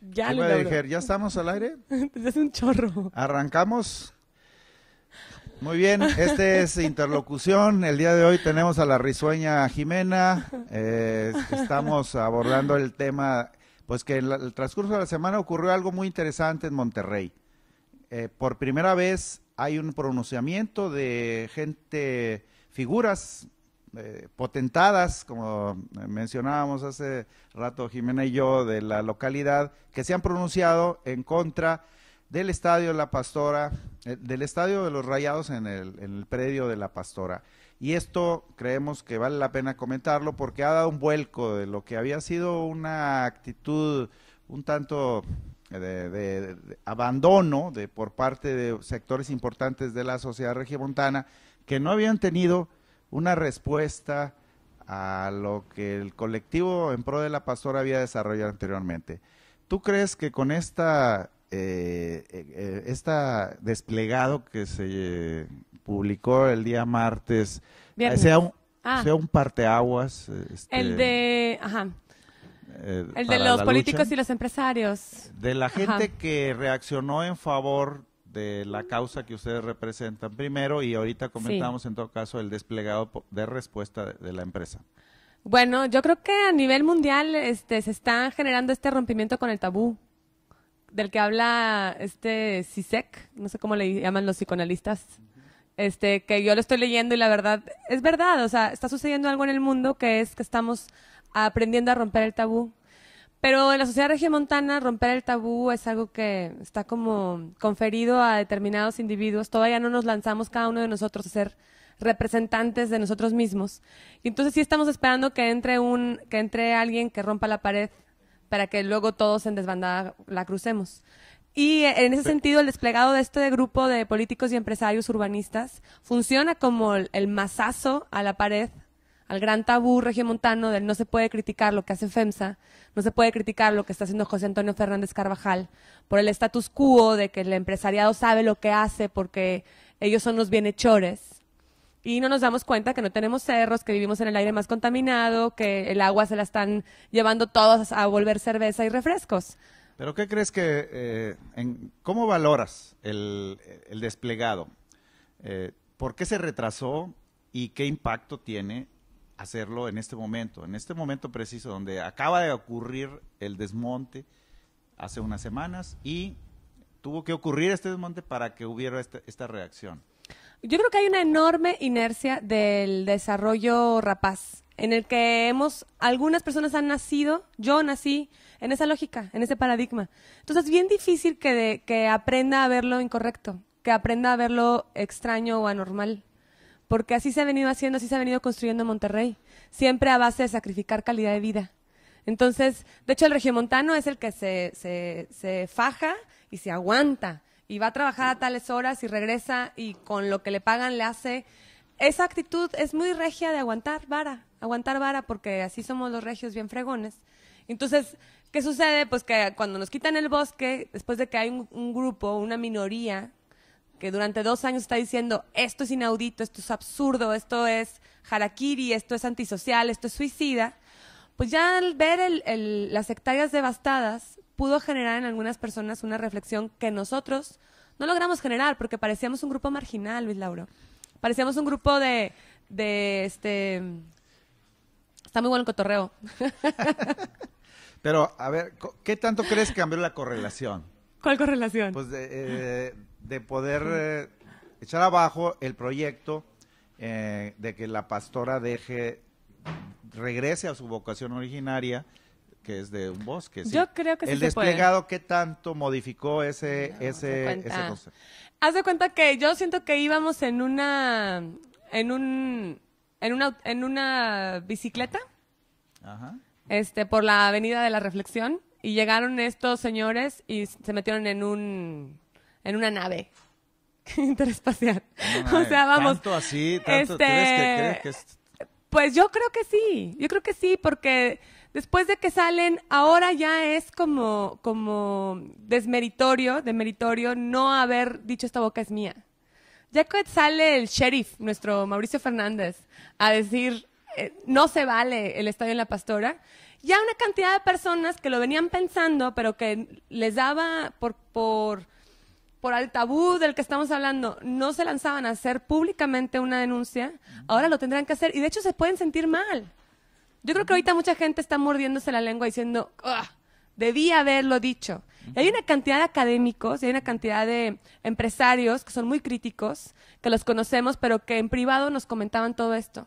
Ya le ¿ya estamos al aire? Pues es un chorro. Arrancamos. Muy bien, este es Interlocución. El día de hoy tenemos a la risueña Jimena. Eh, estamos abordando el tema, pues que en el transcurso de la semana ocurrió algo muy interesante en Monterrey. Eh, por primera vez hay un pronunciamiento de gente, figuras eh, potentadas, como eh, mencionábamos hace rato Jimena y yo, de la localidad, que se han pronunciado en contra del estadio La Pastora, eh, del estadio de los Rayados en el, predio de La Pastora. Y esto creemos que vale la pena comentarlo porque ha dado un vuelco de lo que había sido una actitud un tanto de, abandono de por parte de sectores importantes de la sociedad regiomontana que no habían tenido una respuesta a lo que el colectivo en pro de la pastora había desarrollado anteriormente. ¿Tú crees que con esta, eh, eh, eh, desplegado que se publicó el día martes ah. sea un, parteaguas? Este, el de... El de los políticos y los empresarios. De la gente que reaccionó en favor de la causa que ustedes representan primero y ahorita comentamos en todo caso el desplegado de respuesta de la empresa. Bueno, yo creo que a nivel mundial este, se está generando este rompimiento con el tabú del que habla este CISEC, e no sé cómo le llaman los psicoanalistas, este, que yo lo estoy leyendo y la verdad es verdad, o sea, está sucediendo algo en el mundo que es que estamos aprendiendo a romper el tabú pero en la sociedad regiomontana romper el tabú es algo que está como conferido a determinados individuos. Todavía no nos lanzamos cada uno de nosotros a ser representantes de nosotros mismos. Y entonces sí estamos esperando que entre que entre alguien que rompa la pared para que luego todos en desbandada la crucemos. Y en ese sentido, el desplegado de este grupo de políticos y empresarios urbanistas funciona como el, el mazazo a la pared al gran tabú regiomontano del no se puede criticar lo que hace FEMSA, no se puede criticar lo que está haciendo José Antonio Fernández Carvajal, por el status quo de que el empresariado sabe lo que hace porque ellos son los bienhechores. Y no nos damos cuenta que no tenemos cerros, que vivimos en el aire más contaminado, que el agua se la están llevando todos a volver cerveza y refrescos. Pero ¿qué crees que, eh, cómo valoras el, desplegado? Eh, ¿Por qué se retrasó y qué impacto tiene hacerlo en este momento, en este momento preciso, donde acaba de ocurrir el desmonte hace unas semanas y tuvo que ocurrir este desmonte para que hubiera este, esta, reacción. Yo creo que hay una enorme inercia del desarrollo rapaz, en el que hemos, algunas personas han nacido, yo nací en esa lógica, en ese paradigma. Entonces es bien difícil que, que aprenda a verlo incorrecto, que aprenda a verlo extraño o anormal porque así se ha venido haciendo, así se ha venido construyendo Monterrey, siempre a base de sacrificar calidad de vida. Entonces, de hecho, el regiomontano es el que se, se, faja y se aguanta y va a trabajar a tales horas y regresa y con lo que le pagan le hace. Esa actitud es muy regia de aguantar vara, aguantar vara, porque así somos los regios bien fregones. Entonces, ¿qué sucede? Pues que cuando nos quitan el bosque, después de que hay un grupo, una minoría que durante dos años está diciendo esto es inaudito, esto es absurdo, esto es harakiri, esto es antisocial, esto es suicida, pues ya al ver las hectáreas devastadas pudo generar en algunas personas una reflexión que nosotros no logramos generar porque parecíamos un grupo marginal, Luis Lauro. Parecíamos un grupo de, de este... Está muy bueno el cotorreo. Pero, a ver, ¿qué tanto crees que cambió la correlación? ¿Cuál correlación? Pues de, eh, eh, de poder eh, echar abajo el proyecto eh, de que la pastora deje, regrese a su vocación originaria, que es de un bosque. Yo creo que sí. El desplegado, ¿qué tanto modificó ese, ese, Haz de cuenta que yo siento que íbamos en una, en un, en una, en una bicicleta, este, por la avenida de la reflexión, y llegaron estos señores y se metieron en un en una nave interespacial. o sea, vamos. ¿Tanto así? Este, que, que es... Pues yo creo que sí, yo creo que sí, porque después de que salen, ahora ya es como, como desmeritorio, demeritorio no haber dicho esta boca es mía. Ya que sale el sheriff, nuestro Mauricio Fernández, a decir eh, no se vale el estadio en la pastora, ya una cantidad de personas que lo venían pensando, pero que les daba por por el tabú del que estamos hablando, no se lanzaban a hacer públicamente una denuncia, ahora lo tendrán que hacer y de hecho se pueden sentir mal. Yo creo que ahorita mucha gente está mordiéndose la lengua diciendo, ah, debía haberlo dicho. hay una cantidad de académicos hay una cantidad de empresarios que son muy críticos, que los conocemos, pero que en privado nos comentaban todo esto.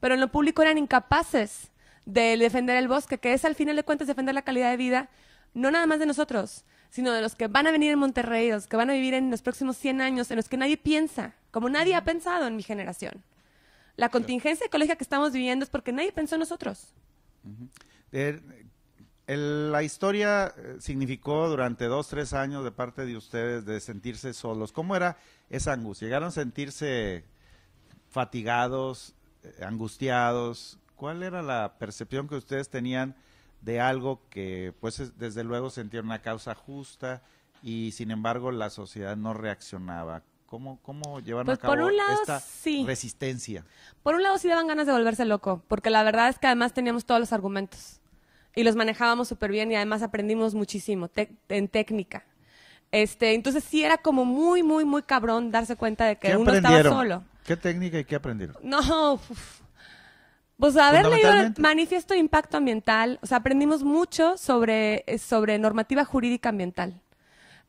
Pero en lo público eran incapaces de defender el bosque, que es al final de cuentas defender la calidad de vida, no nada más de nosotros, sino de los que van a venir en Monterrey, los que van a vivir en los próximos 100 años, en los que nadie piensa, como nadie ha pensado en mi generación. La contingencia ecológica que estamos viviendo es porque nadie pensó en nosotros. Eh, la historia eh, significó durante dos, tres años de parte de ustedes de sentirse solos. ¿Cómo era esa angustia? ¿Llegaron a sentirse fatigados, eh, angustiados? ¿Cuál era la percepción que ustedes tenían de algo que pues desde luego sentía una causa justa y sin embargo la sociedad no reaccionaba. ¿Cómo, cómo llevaron pues, a cabo por un lado, sí. resistencia? Por un lado sí daban ganas de volverse loco, porque la verdad es que además teníamos todos los argumentos y los manejábamos súper bien y además aprendimos muchísimo en técnica. Este, entonces sí era como muy, muy, muy cabrón darse cuenta de que uno estaba solo. ¿Qué técnica y qué aprendieron? No, pues haber leído el manifiesto de impacto ambiental, o sea, aprendimos mucho sobre, eh, sobre normativa jurídica ambiental.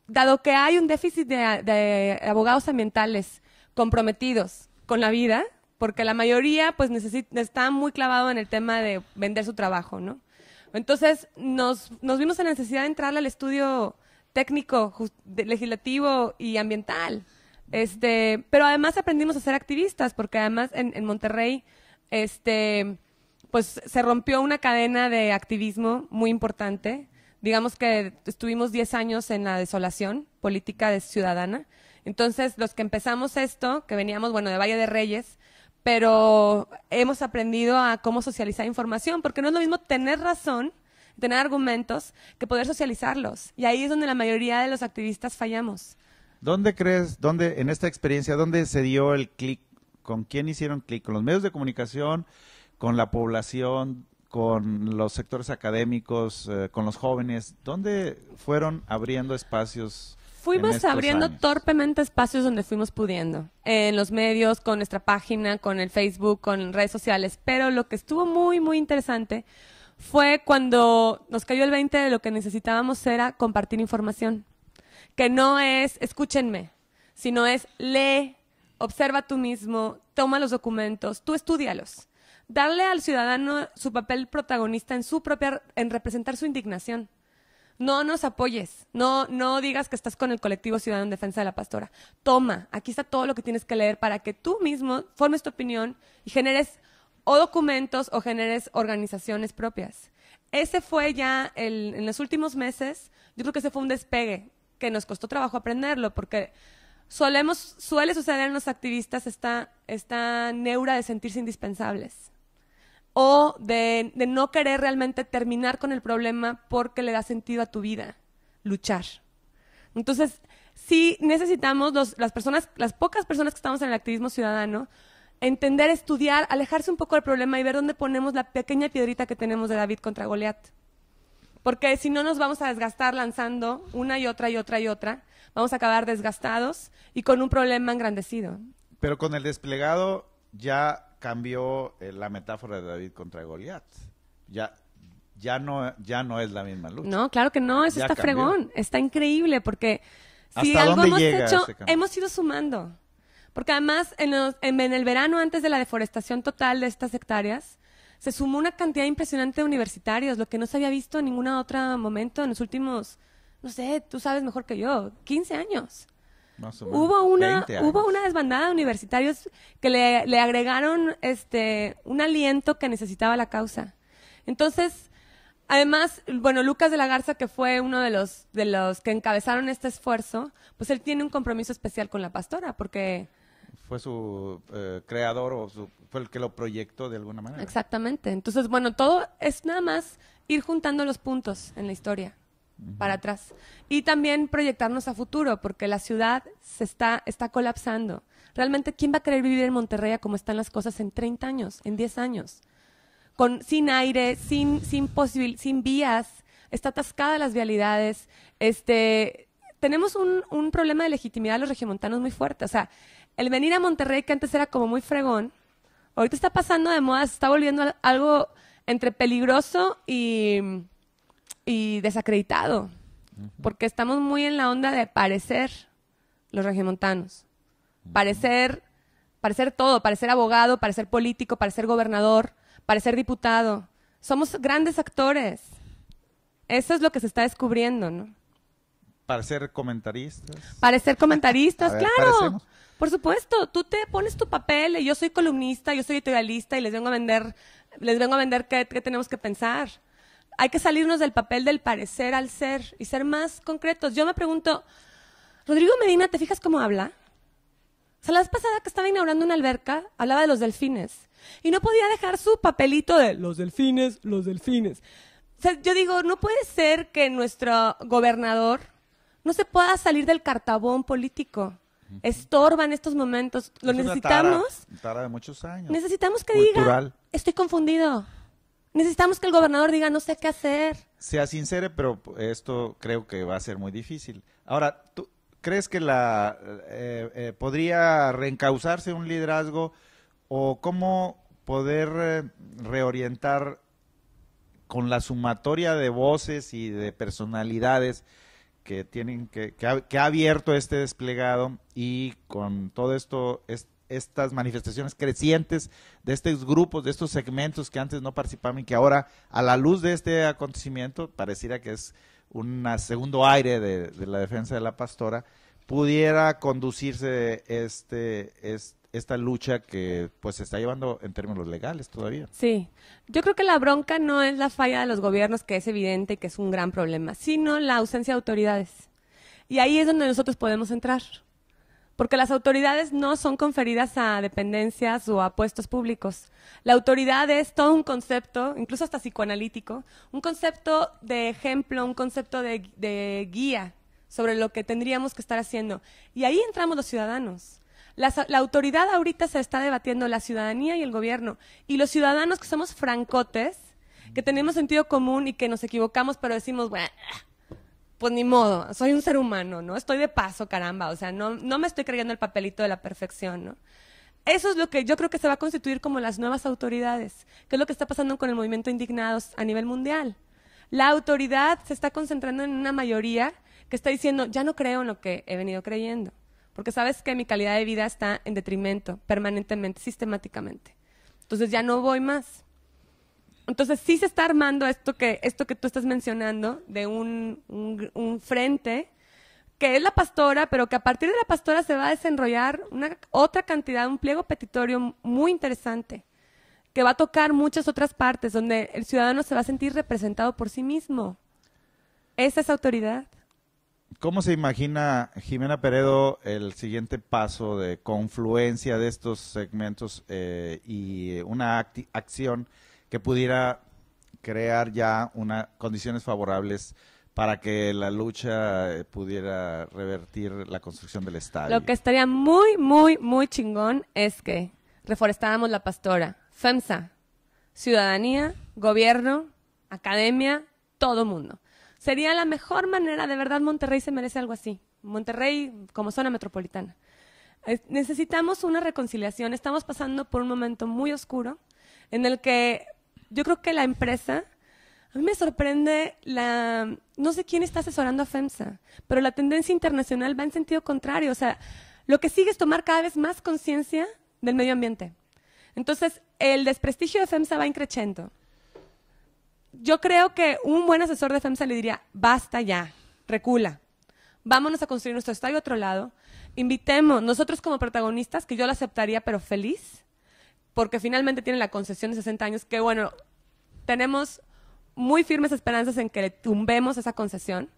Dado que hay un déficit de, abogados ambientales comprometidos con la vida, porque la mayoría pues está muy clavado en el tema de vender su trabajo, ¿no? Entonces nos, nos vimos en la necesidad de entrar al estudio técnico, legislativo y ambiental. Este, pero además aprendimos a ser activistas, porque además en, en Monterrey este, pues se rompió una cadena de activismo muy importante. Digamos que estuvimos 10 años en la desolación política de ciudadana. Entonces, los que empezamos esto, que veníamos, bueno, de Valle de Reyes, pero hemos aprendido a cómo socializar información, porque no es lo mismo tener razón, tener argumentos, que poder socializarlos. Y ahí es donde la mayoría de los activistas fallamos. ¿Dónde crees, dónde, en esta experiencia, dónde se dio el clic ¿Con quién hicieron clic? ¿Con los medios de comunicación? ¿Con la población? ¿Con los sectores académicos? Eh, ¿Con los jóvenes? ¿Dónde fueron abriendo espacios? Fuimos abriendo torpemente espacios donde fuimos pudiendo, en los medios, con nuestra página, con el Facebook, con redes sociales, pero lo que estuvo muy, muy interesante fue cuando nos cayó el 20 de lo que necesitábamos era compartir información, que no es escúchenme, sino es lee observa tú mismo, toma los documentos, tú estudialos. Darle al ciudadano su papel protagonista en su propia, en representar su indignación. No nos apoyes, no, no digas que estás con el colectivo Ciudadano en Defensa de la Pastora. Toma, aquí está todo lo que tienes que leer para que tú mismo formes tu opinión y generes o documentos o generes organizaciones propias. Ese fue ya en los últimos meses, yo creo que ese fue un despegue que nos costó trabajo aprenderlo porque suele suceder en los activistas esta, esta neura de sentirse indispensables o de, no querer realmente terminar con el problema porque le da sentido a tu vida, luchar. Entonces, sí necesitamos las las pocas personas que estamos en el activismo ciudadano, entender, estudiar, alejarse un poco del problema y ver dónde ponemos la pequeña piedrita que tenemos de David contra Goliat. Porque si no nos vamos a desgastar lanzando una y otra y otra y otra vamos a acabar desgastados y con un problema engrandecido. Pero con el desplegado ya cambió eh, la metáfora de David contra Goliat. Ya, ya, no, ya no es la misma lucha. No, claro que no, eso está fregón, está increíble porque si algo hemos hecho, hemos ido sumando. Porque además en, en el verano antes de la deforestación total de estas hectáreas, se sumó una cantidad impresionante de universitarios, lo que no se había visto en ningún otro momento en los últimos no sé, tú sabes mejor que yo, 15 años. Más o menos. Hubo una, hubo una desbandada de universitarios que le, agregaron este, un aliento que necesitaba la causa. Entonces, además, bueno, Lucas de la Garza, que fue uno de los, que encabezaron este esfuerzo, pues él tiene un compromiso especial con la pastora, porque... Fue su eh, creador o fue el que lo proyectó de alguna manera. Exactamente. Entonces, bueno, todo es nada más ir juntando los puntos en la historia para atrás. Y también proyectarnos a futuro, porque la ciudad se está, está colapsando. Realmente, ¿quién va a querer vivir en Monterrey como están las cosas en 30 años, en 10 años? Con, sin aire, sin, sin, sin vías, está atascada las vialidades. Este, tenemos un, un problema de legitimidad de los regiomontanos muy fuerte. O sea, el venir a Monterrey, que antes era como muy fregón, ahorita está pasando de moda, se está volviendo algo entre peligroso y y desacreditado, porque estamos muy en la onda de parecer los regimontanos parecer, parecer todo, parecer abogado, parecer político, parecer gobernador, parecer diputado. Somos grandes actores. Eso es lo que se está descubriendo, ¿no? Parecer comentaristas. Parecer comentaristas, claro. Por supuesto, tú te pones tu papel, yo soy columnista, yo soy editorialista y les vengo a vender, les vengo a vender qué tenemos que pensar hay que salirnos del papel del parecer al ser y ser más concretos. Yo me pregunto, Rodrigo Medina, ¿te fijas cómo habla? O sea, la vez pasada que estaba inaugurando una alberca, hablaba de los delfines. Y no podía dejar su papelito de los delfines, los delfines. yo digo, no puede ser que nuestro gobernador no se pueda salir del cartabón político. Estorba en estos momentos. Lo necesitamos. de muchos años. Necesitamos que diga, estoy confundido. Necesitamos que el gobernador diga, no sé qué hacer. Sea sincero, pero esto creo que va a ser muy difícil. Ahora, ¿tú crees que la eh, eh, podría reencauzarse un liderazgo o cómo poder eh, reorientar con la sumatoria de voces y de personalidades que tienen que, que, ha, abierto este desplegado y con todo esto, estas manifestaciones crecientes de estos grupos, de estos segmentos que antes no participaban y que ahora, a la luz de este acontecimiento, pareciera que es un segundo aire de, de, la defensa de la pastora, pudiera conducirse este, este esta lucha que pues se está llevando en términos legales todavía. Sí, yo creo que la bronca no es la falla de los gobiernos, que es evidente y que es un gran problema, sino la ausencia de autoridades. Y ahí es donde nosotros podemos entrar, porque las autoridades no son conferidas a dependencias o a puestos públicos. La autoridad es todo un concepto, incluso hasta psicoanalítico, un concepto de ejemplo, un concepto de, de guía sobre lo que tendríamos que estar haciendo. Y ahí entramos los ciudadanos la, autoridad ahorita se está debatiendo, la ciudadanía y el gobierno. Y los ciudadanos que somos francotes, que tenemos sentido común y que nos equivocamos, pero decimos, pues ni modo, soy un ser humano, ¿no? Estoy de paso, caramba. O sea, no, me estoy creyendo el papelito de la perfección, ¿no? Eso es lo que yo creo que se va a constituir como las nuevas autoridades, que es lo que está pasando con el movimiento Indignados a nivel mundial. La autoridad se está concentrando en una mayoría que está diciendo, ya no creo en lo que he venido creyendo porque sabes que mi calidad de vida está en detrimento permanentemente, sistemáticamente. Entonces ya no voy más. Entonces sí se está armando esto que, esto que tú estás mencionando de un, frente que es la pastora, pero que a partir de la pastora se va a desenrollar una, otra cantidad, un pliego petitorio muy interesante, que va a tocar muchas otras partes, donde el ciudadano se va a sentir representado por sí mismo. Esa es autoridad. ¿Cómo se imagina Jimena Peredo el siguiente paso de confluencia de estos segmentos eh, y una acción que pudiera crear ya una, condiciones favorables para que la lucha eh, pudiera revertir la construcción del estadio? Lo que estaría muy, muy, muy chingón es que reforestáramos la pastora, FEMSA, ciudadanía, gobierno, academia, todo mundo Sería la mejor manera, de verdad Monterrey se merece algo así. Monterrey como zona metropolitana. necesitamos una reconciliación. Estamos pasando por un momento muy oscuro en el que yo creo que la empresa, a mí me sorprende la, no sé quién está asesorando a FEMSA, pero la tendencia internacional va en sentido contrario. O sea, lo que sigue es tomar cada vez más conciencia del medio ambiente. Entonces, el desprestigio de FEMSA va increciendo yo creo que un buen asesor de FEMSA le diría, basta ya, recula, vámonos a construir nuestro estadio a otro lado, invitemos nosotros como protagonistas, que yo lo aceptaría, pero feliz, porque finalmente tiene la concesión de 60 años, que bueno, tenemos muy firmes esperanzas en que le tumbemos esa concesión,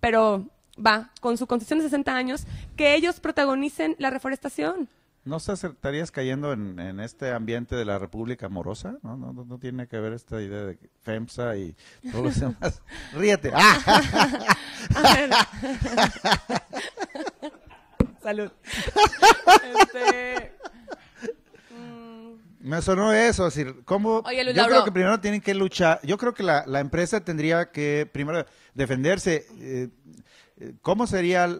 pero va, con su concesión de 60 años, que ellos protagonicen la reforestación. ¿No estarías cayendo en, este ambiente de la República Amorosa? No, no, no tiene que ver esta idea de FEMSA y todo los demás. ¡Ríete! ¡Ah! Salud. Este, mm. Me sonó eso, es decir, ¿cómo? yo creo que primero tienen que luchar, yo creo que la, empresa tendría que primero defenderse. Eh, eh, ¿Cómo sería,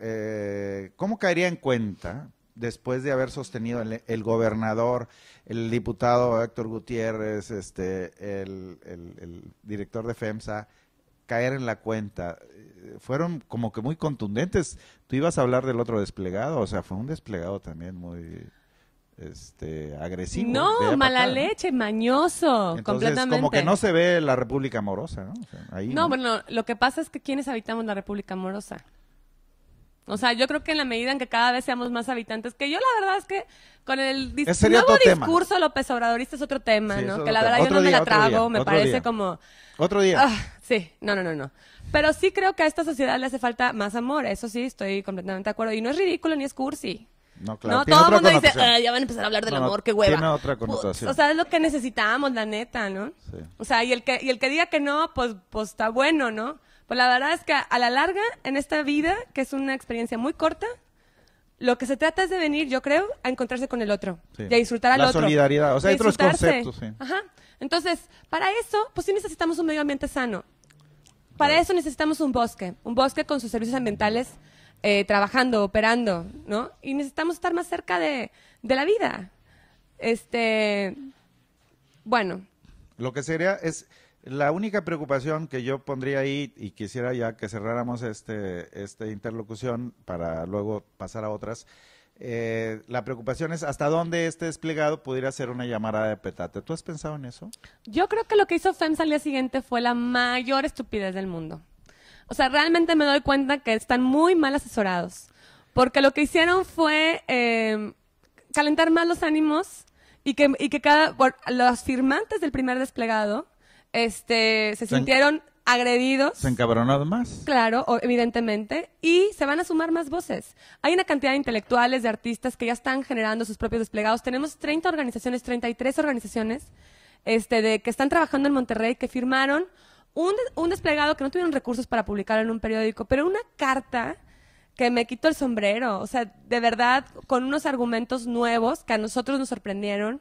eh, cómo caería en cuenta después de haber sostenido el, gobernador, el diputado Héctor Gutiérrez, este, el, director de FEMSA, caer en la cuenta. Eh, fueron como que muy contundentes. Tú ibas a hablar del otro desplegado, o sea, fue un desplegado también muy este, agresivo. No, mala leche, mañoso, Entonces, Como que no se ve la República Amorosa, ¿no? no, bueno, lo que pasa es que quienes habitamos la República Amorosa. O sea, yo creo que en la medida en que cada vez seamos más habitantes, que yo la verdad es que con el nuevo discurso López Obradorista es otro tema, ¿no? Que la verdad yo no me la trago, me parece como... Otro día. Ah, sí, no, no, no, no. Pero sí creo que a esta sociedad le hace falta más amor, eso sí, estoy completamente de acuerdo. Y no es ridículo ni es cursi. No, claro. No, todo el mundo dice, ya van a empezar a hablar del amor, qué hueva. otra o sea, es lo que necesitamos, la neta, ¿no? O sea, y el que, y el que diga que no, pues, pues está bueno, ¿no? Pues la verdad es que a la larga, en esta vida, que es una experiencia muy corta, lo que se trata es de venir, yo creo, a encontrarse con el otro y a disfrutar al otro. La solidaridad, o sea, hay otros conceptos. Ajá. Entonces, para eso, pues sí necesitamos un medio ambiente sano. Para eso necesitamos un bosque, un bosque con sus servicios ambientales eh, trabajando, operando, ¿no? Y necesitamos estar más cerca de, de la vida. Este, bueno. Lo que sería es la única preocupación que yo pondría ahí y quisiera ya que cerráramos este, esta interlocución para luego pasar a otras, eh, la preocupación es hasta dónde este desplegado pudiera ser una llamada de petate. ¿Tú has pensado en eso? Yo creo que lo que hizo FEMSA al día siguiente fue la mayor estupidez del mundo. O sea, realmente me doy cuenta que están muy mal asesorados. Porque lo que hicieron fue eh, calentar más los ánimos y que, que cada, los firmantes del primer desplegado este, se, sintieron agredidos. Se encabronaron más. Claro, evidentemente. Y se van a sumar más voces. Hay una cantidad de intelectuales, de artistas que ya están generando sus propios desplegados. Tenemos 30 organizaciones, 33 organizaciones este, de, que están trabajando en Monterrey, que firmaron un, desplegado que no tuvieron recursos para publicarlo en un periódico, pero una carta que me quitó el sombrero. O sea, de verdad, con unos argumentos nuevos que a nosotros nos sorprendieron,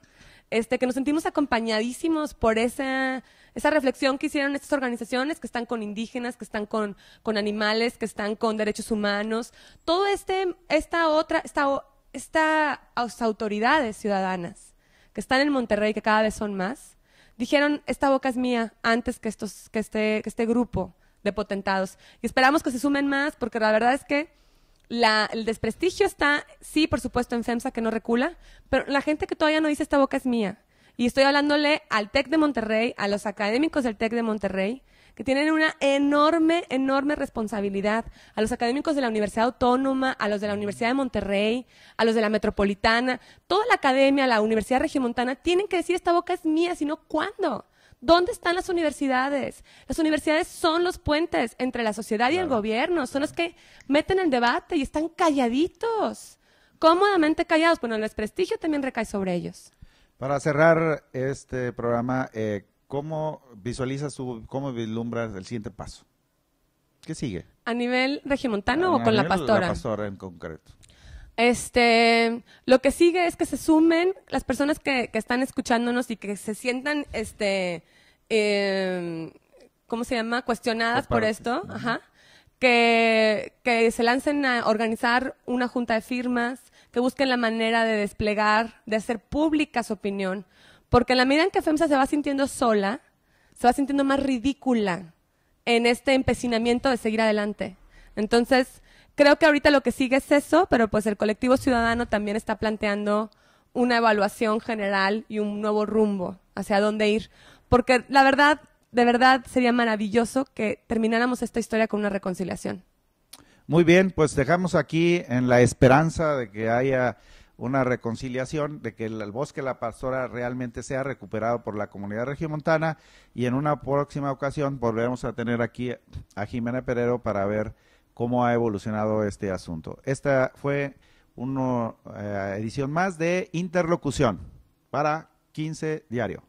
este, que nos sentimos acompañadísimos por esa esa reflexión que hicieron estas organizaciones que están con indígenas, que están con, animales, que están con derechos humanos, todo este, esta otra, esta, estas autoridades ciudadanas que están en Monterrey, que cada vez son más, dijeron, esta boca es mía antes que, estos, que, este, este grupo de potentados. Y esperamos que se sumen más, porque la verdad es que el desprestigio está, sí, por supuesto, en FEMSA, que no recula, pero la gente que todavía no dice esta boca es mía, y estoy hablándole al TEC de Monterrey, a los académicos del TEC de Monterrey, que tienen una enorme, enorme responsabilidad, a los académicos de la Universidad Autónoma, a los de la Universidad de Monterrey, a los de la Metropolitana, toda la academia, la Universidad Regiomontana, tienen que decir esta boca es mía, sino ¿cuándo? ¿Dónde están las universidades? Las universidades son los puentes entre la sociedad y el gobierno, son los que meten el debate y están calladitos, cómodamente callados. Bueno, el desprestigio también recae sobre ellos. Para cerrar este programa, eh, ¿cómo visualizas cómo vislumbras el siguiente paso? ¿Qué sigue? ¿A nivel regimontano o con la pastora? La pastora en concreto. Este, lo que sigue es que se sumen las personas que, están escuchándonos y que se sientan, este, em, ¿cómo se llama? Cuestionadas por esto, Que, que se lancen a organizar una junta de firmas, que busquen la manera de desplegar, de hacer pública su opinión, porque en la medida en que FEMSA se va sintiendo sola, se va sintiendo más ridícula en este empecinamiento de seguir adelante. Entonces, creo que ahorita lo que sigue es eso, pero pues el colectivo ciudadano también está planteando una evaluación general y un nuevo rumbo hacia dónde ir, porque la verdad, de verdad sería maravilloso que termináramos esta historia con una reconciliación. Muy bien, pues dejamos aquí en la esperanza de que haya una reconciliación, de que el, bosque La Pastora realmente sea recuperado por la comunidad regiomontana y en una próxima ocasión volveremos a tener aquí a Jimena Perero para ver cómo ha evolucionado este asunto. Esta fue una eh, edición más de Interlocución para 15 Diario.